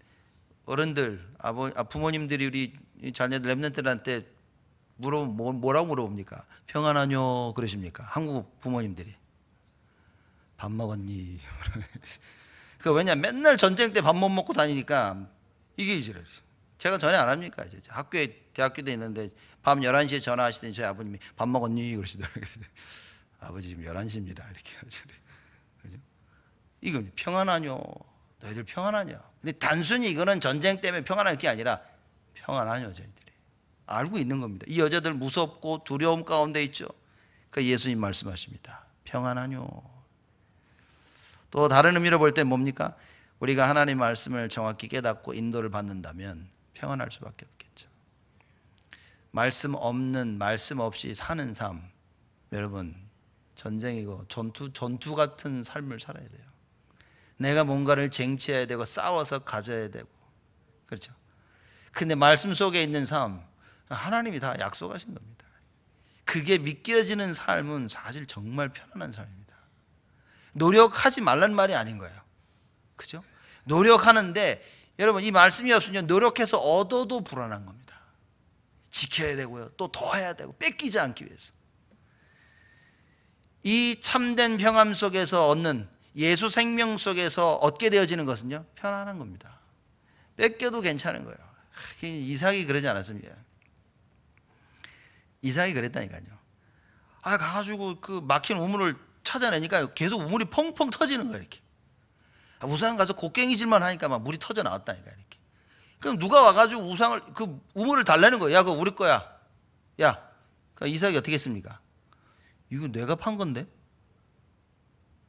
어른들, 아버, 아, 부모님들이 우리 자녀들 랩런트들한테 물어 뭐, 뭐라고 물어봅니까? 평안하뇨 그러십니까? 한국 부모님들이 밥 먹었니? 그 왜냐 맨날 전쟁 때 밥 못 먹고 다니니까 이게 이제 제가 전에 안 합니까? 이제 학교에 대학교 때 있는데 밤 11시에 전화하시더니 저희 아버님이 밥 먹었니 그러시더라고요. 아버지 지금 11시입니다. 이렇게 그죠? 이거 평안하뇨. 너희들 평안하냐? 근데 단순히 이거는 전쟁 때문에 평안할 게 아니라 평안한 여자들이 알고 있는 겁니다. 이 여자들 무섭고 두려움 가운데 있죠. 그 예수님 말씀하십니다. 평안하뇨. 또 다른 의미로 볼 때 뭡니까? 우리가 하나님 말씀을 정확히 깨닫고 인도를 받는다면 평안할 수밖에 없겠죠. 말씀 없는 말씀 없이 사는 삶 여러분 전쟁이고 전투 전투 같은 삶을 살아야 돼요. 내가 뭔가를 쟁취해야 되고 싸워서 가져야 되고 그렇죠. 근데 말씀 속에 있는 삶 하나님이 다 약속하신 겁니다. 그게 믿겨지는 삶은 사실 정말 편안한 삶입니다. 노력하지 말란 말이 아닌 거예요. 그죠? 노력하는데 여러분 이 말씀이 없으면 노력해서 얻어도 불안한 겁니다. 지켜야 되고요. 또 더 해야 되고 뺏기지 않기 위해서. 이 참된 평안 속에서 얻는 예수 생명 속에서 얻게 되어지는 것은요 편안한 겁니다. 뺏겨도 괜찮은 거예요. 이삭이 그러지 않았습니다. 이삭이 그랬다니까요. 아 가가지고 그 막힌 우물을 찾아내니까 계속 우물이 펑펑 터지는 거예요 이렇게. 아, 우산 가서 곡괭이질만 하니까 막 물이 터져 나왔다니까 이렇게. 그럼 누가 와가지고 우상을 그 우물을 달래는거예요 야, 그거 우리 거야. 야, 그 이삭이 어떻게 했습니까? 이거 내가 판 건데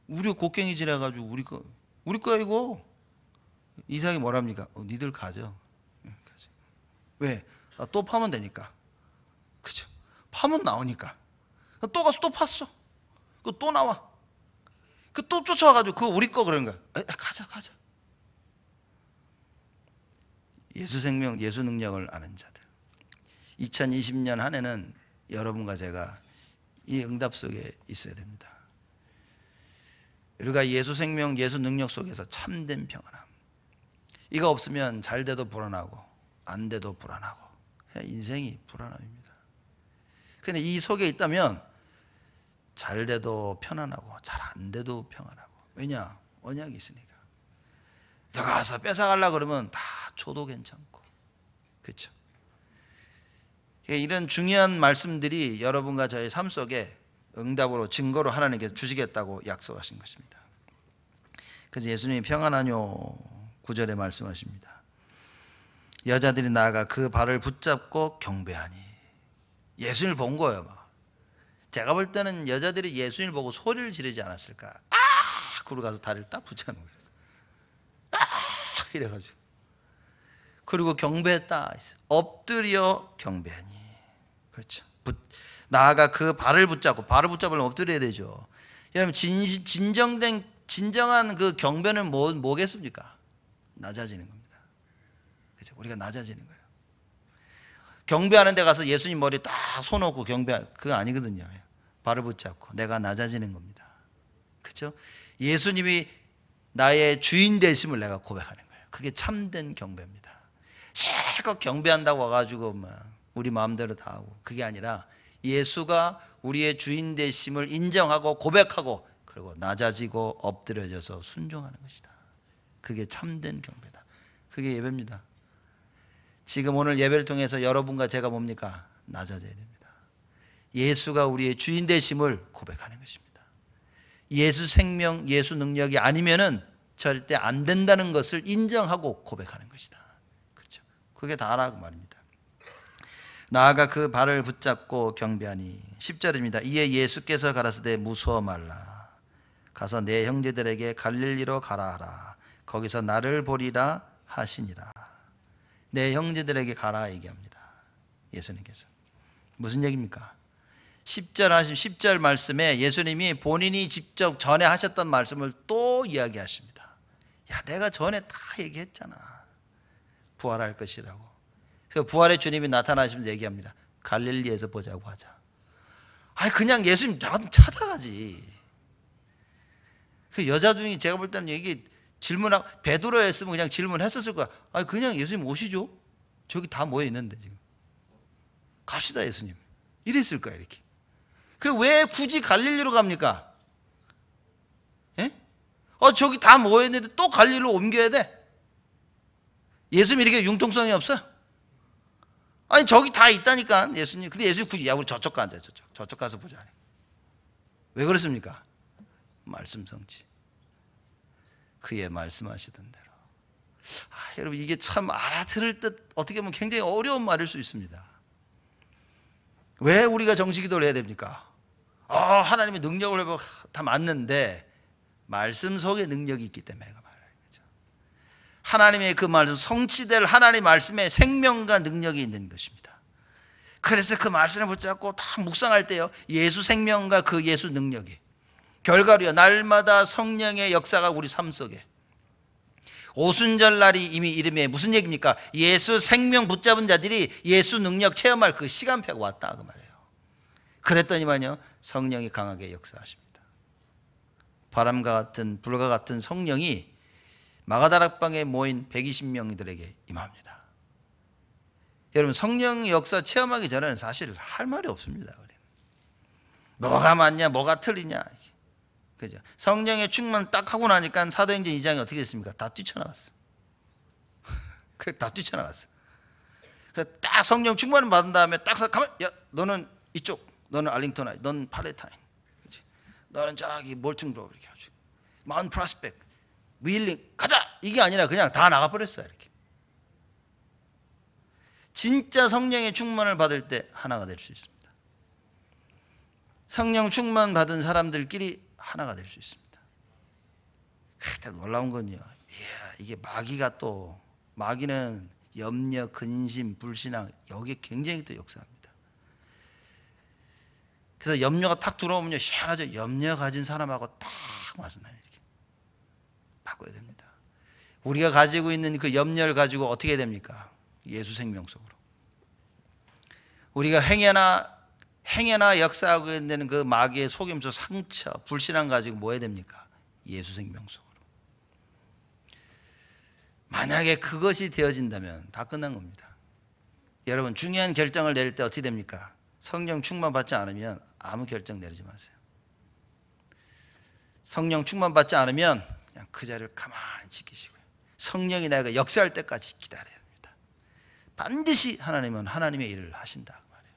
우리 곡괭이 지나가지고 우리 거 우리 거야 이거 이삭이 뭐랍니까? 어, 니들 가져. 예, 왜? 아, 또 파면 되니까. 그죠? 파면 나오니까. 또 가서 또 팠어. 그또 나와. 그 또 쫓아와가지고 그 우리 거그러 거야. 에, 가자 가자. 예수 생명, 예수 능력을 아는 자들. 2020년 한 해는 여러분과 제가 이 응답 속에 있어야 됩니다. 우리가 예수 생명, 예수 능력 속에서 참된 평안함. 이거 없으면 잘 돼도 불안하고 안 돼도 불안하고 예, 인생이 불안함입니다. 근데 이 속에 있다면 잘 돼도 편안하고 잘 안 돼도 평안하고 왜냐 언약이 있으니까 내가 가서 뺏어가려 그러면 다 줘도 괜찮고 그렇 이런 중요한 말씀들이 여러분과 저의 삶 속에 응답으로 증거로 하나님께 주시겠다고 약속하신 것입니다. 그래서 예수님이 평안하뇨 구절에 말씀하십니다. 여자들이 나아가 그 발을 붙잡고 경배하니 예수님을 본 거예요. 제가 볼 때는 여자들이 예수님을 보고 소리를 지르지 않았을까. 아! 그러 가서 다리를 딱 붙잡는 거예요. 아! 이래가지고. 그리고 경배했다. 엎드려 경배하니. 그렇죠. 나아가 그 발을 붙잡고 발을 붙잡으려면 엎드려야 되죠. 여러분 진, 진정된 진정한 그 경배는 뭐 뭐겠습니까? 낮아지는 겁니다. 그죠? 우리가 낮아지는 거예요. 경배하는 데 가서 예수님 머리 딱 손 놓고 경배 그거 아니거든요. 발을 붙잡고 내가 낮아지는 겁니다. 그렇죠? 예수님이 나의 주인 되심을 내가 고백하는 거예요. 그게 참된 경배입니다. 실컷 경배한다고 와가지고 막 우리 마음대로 다 하고 그게 아니라 예수가 우리의 주인 되심을 인정하고 고백하고 그리고 낮아지고 엎드려져서 순종하는 것이다. 그게 참된 경배다. 그게 예배입니다. 지금 오늘 예배를 통해서 여러분과 제가 뭡니까? 낮아져야 됩니다. 예수가 우리의 주인 되심을 고백하는 것입니다. 예수 생명, 예수 능력이 아니면은 절대 안 된다는 것을 인정하고 고백하는 것이다. 그렇죠. 그게 다라고 말입니다. 나아가 그 발을 붙잡고 경배하니 10절입니다. 이에 예수께서 가라사대 무서워 말라. 가서 내 형제들에게 갈릴리로 가라 하라. 거기서 나를 보리라 하시니라. 내 형제들에게 가라 얘기합니다. 예수님께서. 무슨 얘기입니까? 10절 하신 10절 말씀에 예수님이 본인이 직접 전에 하셨던 말씀을 또 이야기하십니다. 야, 내가 전에 다 얘기했잖아. 부활할 것이라고. 그 부활의 주님이 나타나시면서 얘기합니다. 갈릴리에서 보자고 하자. 아, 니 그냥 예수님 나 찾아가지. 그 여자 중에 제가 볼 때는 여기 질문하고 베드로였으면 그냥 질문했었을 거야. 아, 니 그냥 예수님 오시죠. 저기 다 모여 있는데 지금. 갑시다 예수님. 이랬을 거야 이렇게. 그 왜 굳이 갈릴리로 갑니까? 예? 어 저기 다 모여 있는데 또 갈릴리로 옮겨야 돼? 예수님 이렇게 융통성이 없어? 아니 저기 다 있다니까 예수님. 근데 예수님 굳이 야 우리 저쪽 가자 저쪽 저쪽 가서 보자. 왜 그렇습니까? 말씀 성취. 그의 말씀하시던 대로. 아, 여러분 이게 참 알아들을 듯 어떻게 보면 굉장히 어려운 말일 수 있습니다. 왜 우리가 정식기도를 해야 됩니까? 아, 하나님의 능력을 해봐다 맞는데 말씀 속에 능력이 있기 때문에 하나님의 그 말씀 성취될 하나님 의 말씀에 생명과 능력이 있는 것입니다. 그래서 그 말씀을 붙잡고 다 묵상할 때요. 예수 생명과 그 예수 능력이 결과로요. 날마다 성령의 역사가 우리 삶 속에 오순절 날이 이미 이름에 무슨 얘기입니까? 예수 생명 붙잡은 자들이 예수 능력 체험할 그 시간표가 왔다 그 말이에요. 그랬더니만요. 성령이 강하게 역사하십니다. 바람과 같은 불과 같은 성령이 마가다락방에 모인 120명들에게 임합니다. 여러분 성령 역사 체험하기 전에는 사실 할 말이 없습니다. 뭐가 맞냐 뭐가 틀리냐 그죠? 성령의 충만 딱 하고 나니까 사도행전 2장이 어떻게 됐습니까? 다 뛰쳐나갔어. 다 뛰쳐나갔어. 그 딱 성령 충만을 받은 다음에 딱 가면 야 너는 이쪽, 너는 알링턴 아이, 넌 팔레타인, 그지 너는 저기 몰퉁로 이렇게 하죠. 마운 프라스펙, 무일링 가자 이게 아니라 그냥 다 나가버렸어요 이렇게 진짜 성령의 충만을 받을 때 하나가 될 수 있습니다 성령 충만 받은 사람들끼리 하나가 될 수 있습니다 그때 놀라운 건요 이야, 이게 마귀가 또 마귀는 염려, 근심, 불신앙 여기 굉장히 또 역사합니다 그래서 염려가 탁 들어오면요 희한하죠 염려 가진 사람하고 딱 맞은 날이 바꿔야 됩니다. 우리가 가지고 있는 그 염려를 가지고 어떻게 됩니까? 예수 생명 속으로. 우리가 행여나 행여나 역사하고 있는 그 마귀의 속임수 상처 불신앙 가지고 뭐 해야 됩니까? 예수 생명 속으로. 만약에 그것이 되어진다면 다 끝난 겁니다. 여러분 중요한 결정을 내릴 때 어떻게 됩니까? 성령 충만 받지 않으면 아무 결정 내리지 마세요. 성령 충만 받지 않으면 그냥 그 자리를 가만히 지키시고요. 성령이 나가 역사할 때까지 기다려야 됩니다. 반드시 하나님은 하나님의 일을 하신다 그 말이에요.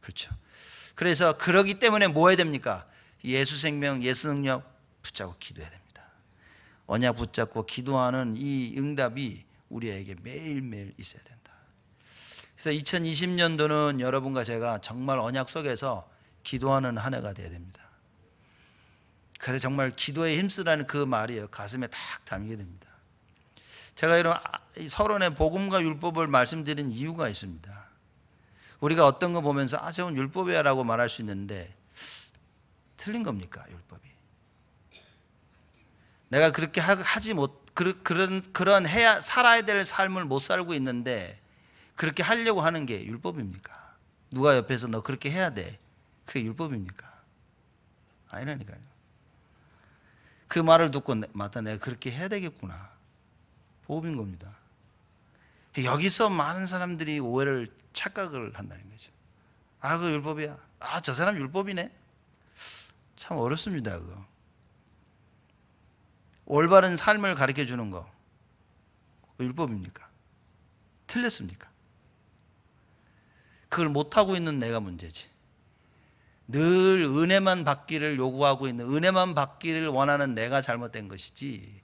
그렇죠. 그래서 그러기 때문에 뭐 해야 됩니까? 예수 생명, 예수 능력 붙잡고 기도해야 됩니다. 언약 붙잡고 기도하는 이 응답이 우리에게 매일매일 있어야 된다. 그래서 2020년도는 여러분과 제가 정말 언약 속에서 기도하는 한 해가 되어야 됩니다. 그래서 정말 기도에 힘쓰라는 그 말이에요. 가슴에 탁 담게 됩니다. 제가 이런 아, 서론의 복음과 율법을 말씀드린 이유가 있습니다. 우리가 어떤 거 보면서 아, 저건 율법이야 라고 말할 수 있는데 틀린 겁니까? 율법이. 내가 그렇게 하지 못, 그런, 그런 해야, 살아야 될 삶을 못 살고 있는데 그렇게 하려고 하는 게 율법입니까? 누가 옆에서 너 그렇게 해야 돼. 그게 율법입니까? 아니라니까요. 그 말을 듣고 맞다 내가 그렇게 해야 되겠구나 보험인 겁니다 여기서 많은 사람들이 오해를 착각을 한다는 거죠 아그 율법이야 아저 사람 율법이네 참 어렵습니다 그거 올바른 삶을 가르쳐 주는 거 율법입니까? 틀렸습니까? 그걸 못하고 있는 내가 문제지 늘 은혜만 받기를 요구하고 있는 은혜만 받기를 원하는 내가 잘못된 것이지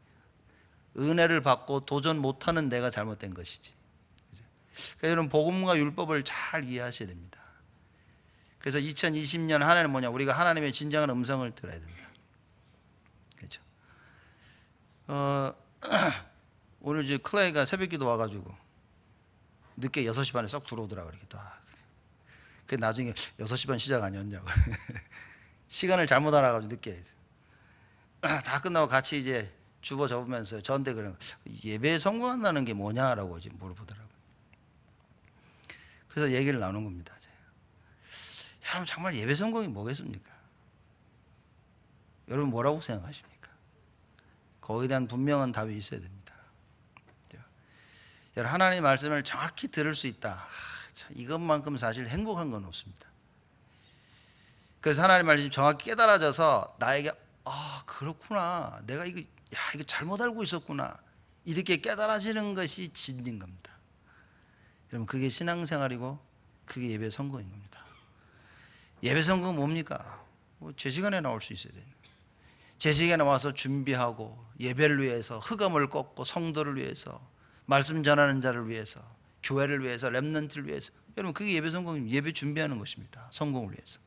은혜를 받고 도전 못하는 내가 잘못된 것이지 그래서 여러분 그러니까 복음과 율법을 잘 이해하셔야 됩니다 그래서 2020년 한 해는 뭐냐 우리가 하나님의 진정한 음성을 들어야 된다 그렇죠 어, 오늘 이제 클레이가 새벽기도 와가지고 늦게 6시 반에 쏙 들어오더라고 이그 나중에 6시 반 시작 아니었냐고. 시간을 잘못 알아가지고 늦게 다 끝나고 같이 이제 주보 접으면서 저한테 그런 예배 성공한다는 게 뭐냐라고 지금 물어보더라고요. 그래서 얘기를 나눈 겁니다. 여러분 정말 예배 성공이 뭐겠습니까? 여러분 뭐라고 생각하십니까? 거기에 대한 분명한 답이 있어야 됩니다. 여러분 하나님 말씀을 정확히 들을 수 있다. 자, 이것만큼 사실 행복한 건 없습니다. 그래서 하나님 말씀 정확히 깨달아져서 나에게 아 그렇구나 내가 이거 야 이거 잘못 알고 있었구나 이렇게 깨달아지는 것이 진리인 겁니다. 여러분 그게 신앙생활이고 그게 예배 성공인 겁니다. 예배 성공은 뭡니까? 뭐제 시간에 나올 수 있어야 돼요. 제 시간에 와서 준비하고 예배를 위해서 흑암을 꺾고 성도를 위해서 말씀 전하는 자를 위해서 교회를 위해서 렘넌트를 위해서 여러분 그게 예배 성공 예배 준비하는 것입니다. 성공을 위해서.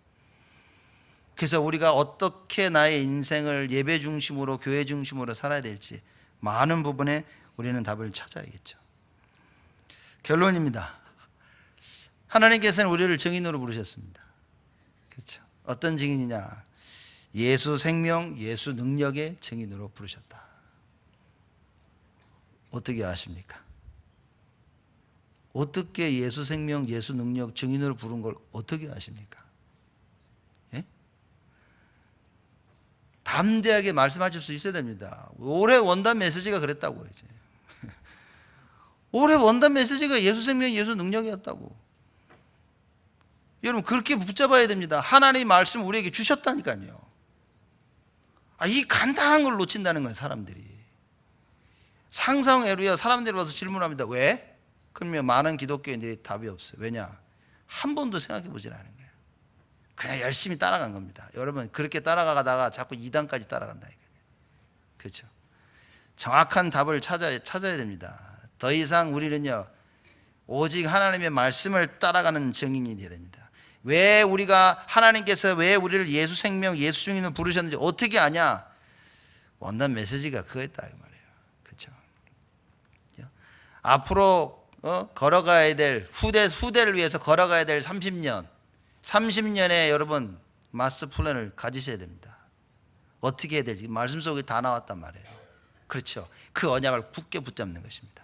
그래서 우리가 어떻게 나의 인생을 예배 중심으로 교회 중심으로 살아야 될지 많은 부분에 우리는 답을 찾아야겠죠. 결론입니다. 하나님께서는 우리를 증인으로 부르셨습니다. 그렇죠. 어떤 증인이냐? 예수 생명, 예수 능력의 증인으로 부르셨다. 어떻게 아십니까? 어떻게 예수 생명, 예수 능력 증인으로 부른 걸 어떻게 아십니까? 예? 담대하게 말씀하실 수 있어야 됩니다. 올해 원단 메시지가 그랬다고 이제. 올해 원단 메시지가 예수 생명, 예수 능력이었다고. 여러분 그렇게 붙잡아야 됩니다. 하나님 말씀 우리에게 주셨다니까요. 아, 이 간단한 걸 놓친다는 거예요, 사람들이. 상상 애루야 사람들이 와서 질문합니다. 왜? 그러면 많은 기독교인들이 답이 없어요. 왜냐? 한 번도 생각해 보질 않은 거예요. 그냥 열심히 따라간 겁니다. 여러분, 그렇게 따라가다가 자꾸 이단까지 따라간다. 그렇죠? 정확한 답을 찾아 찾아야 됩니다. 더 이상 우리는요, 오직 하나님의 말씀을 따라가는 증인이 되어야 됩니다. 왜 우리가 하나님께서 왜 우리를 예수 생명 예수 중인으로 부르셨는지 어떻게 아냐? 원단 메시지가 그거였다 이 말이에요. 그렇죠? 앞으로 어? 걸어가야 될 후대 후대를 위해서 걸어가야 될 30년 30년에 여러분 마스 플랜을 가지셔야 됩니다. 어떻게 해야 될지 말씀 속에 다 나왔단 말이에요. 그렇죠. 그 언약을 굳게 붙잡는 것입니다.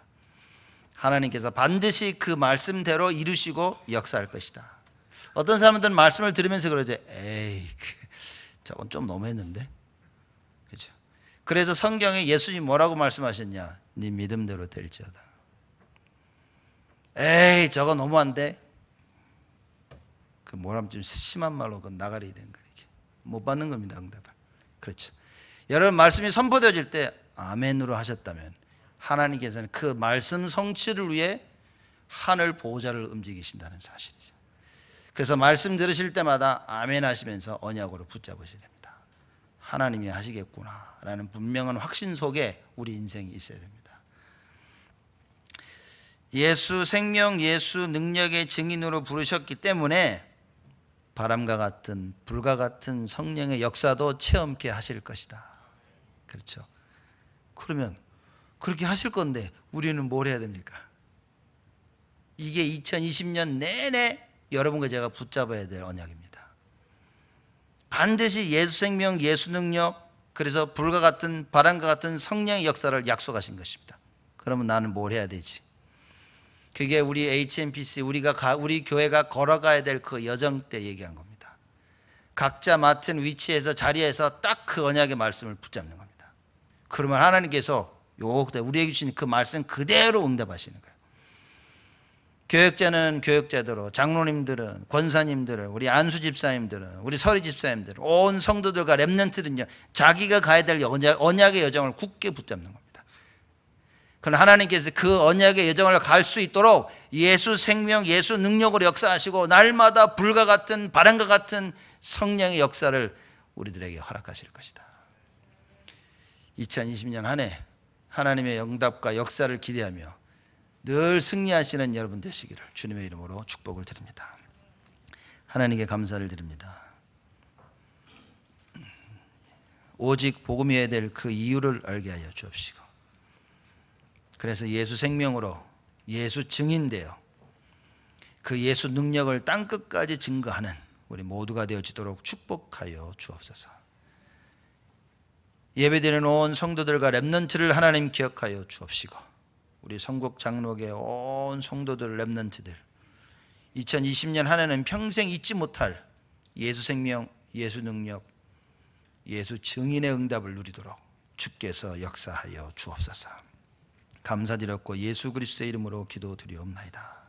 하나님께서 반드시 그 말씀대로 이루시고 역사할 것이다. 어떤 사람들은 말씀을 들으면서 그러죠. 에이, 그, 저건 좀 너무했는데. 그렇죠. 그래서 성경에 예수님 뭐라고 말씀하셨냐? 네 믿음대로 될지어다. 에이 저거 너무한데 그 뭐라면 좀 심한 말로 그 나가리 된거 이렇못 받는 겁니다 응답을 그렇죠 여러분 말씀이 선포되어질 때 아멘으로 하셨다면 하나님께서는 그 말씀 성취를 위해 하늘 보호자를 움직이신다는 사실이죠 그래서 말씀 들으실 때마다 아멘 하시면서 언약으로 붙잡으셔야 됩니다 하나님이 하시겠구나라는 분명한 확신 속에 우리 인생이 있어야 됩니다 예수 생명 예수 능력의 증인으로 부르셨기 때문에 바람과 같은 불과 같은 성령의 역사도 체험케 하실 것이다. 그렇죠. 그러면 그렇게 하실 건데 우리는 뭘 해야 됩니까? 이게 2020년 내내 여러분과 제가 붙잡아야 될 언약입니다. 반드시 예수 생명, 예수 능력, 그래서 불과 같은 바람과 같은 성령의 역사를 약속하신 것입니다. 그러면 나는 뭘 해야 되지? 그게 우리 HMPC 우리가 가, 우리 교회가 걸어가야 될 그 여정 때 얘기한 겁니다. 각자 맡은 위치에서 자리에서 딱 그 언약의 말씀을 붙잡는 겁니다. 그러면 하나님께서 요 우리에게 주신 그 말씀 그대로 응답하시는 거예요. 교역자는 교역자대로, 장로님들은 권사님들은 우리 안수 집사님들은 우리 서리 집사님들온 성도들과 렘넌트들은요 자기가 가야 될 언약, 언약의 여정을 굳게 붙잡는 겁니다. 그러나 하나님께서 그 언약의 여정을 갈 수 있도록 예수 생명, 예수 능력으로 역사하시고 날마다 불과 같은 바람과 같은 성령의 역사를 우리들에게 허락하실 것이다. 2020년 한 해 하나님의 영답과 역사를 기대하며 늘 승리하시는 여러분 되시기를 주님의 이름으로 축복을 드립니다. 하나님께 감사를 드립니다. 오직 복음이어야 될 그 이유를 알게 하여 주옵시고 그래서 예수 생명으로 예수 증인되어 그 예수 능력을 땅 끝까지 증거하는 우리 모두가 되어지도록 축복하여 주옵소서. 예배드려 놓 성도들과 랩넌트를 하나님 기억하여 주옵시고 우리 성국 장로계 온 성도들 랩넌트들 2020년 한 해는 평생 잊지 못할 예수 생명, 예수 능력, 예수 증인의 응답을 누리도록 주께서 역사하여 주옵소서. 감사드렸고 예수 그리스도의 이름으로 기도드리옵나이다.